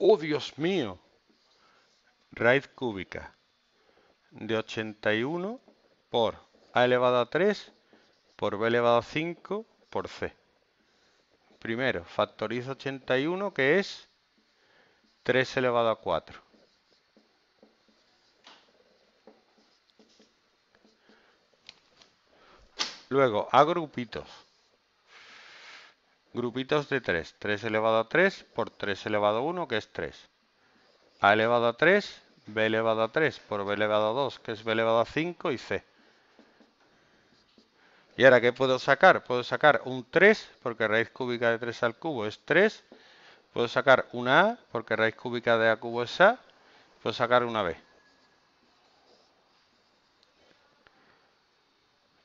¡Oh, Dios mío! Raíz cúbica de 81 por a elevado a 3 por b elevado a 5 por c. Primero, factorizo 81 que es 3 elevado a 4. Luego, agrupitos grupitos de 3. 3 elevado a 3 por 3 elevado a 1, que es 3. A elevado a 3, B elevado a 3 por B elevado a 2, que es B elevado a 5 y C. ¿Y ahora qué puedo sacar? Puedo sacar un 3, porque raíz cúbica de 3 al cubo es 3. Puedo sacar una A, porque raíz cúbica de A cubo es A. Puedo sacar una B.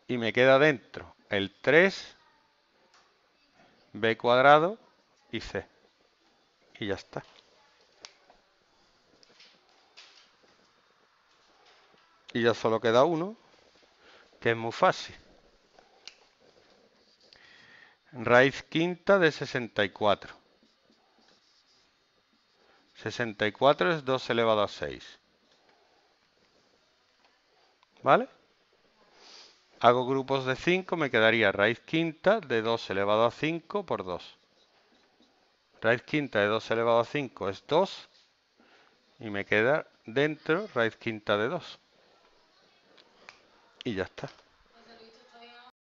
Y me queda dentro el 3 b cuadrado y c. Y ya está. Y ya solo queda uno, que es muy fácil. Raíz quinta de 64. 64 es 2 elevado a 6. ¿Vale? Hago grupos de 5, me quedaría raíz quinta de 2 elevado a 5 por 2. Raíz quinta de 2 elevado a 5 es 2 y me queda dentro raíz quinta de 2. Y ya está.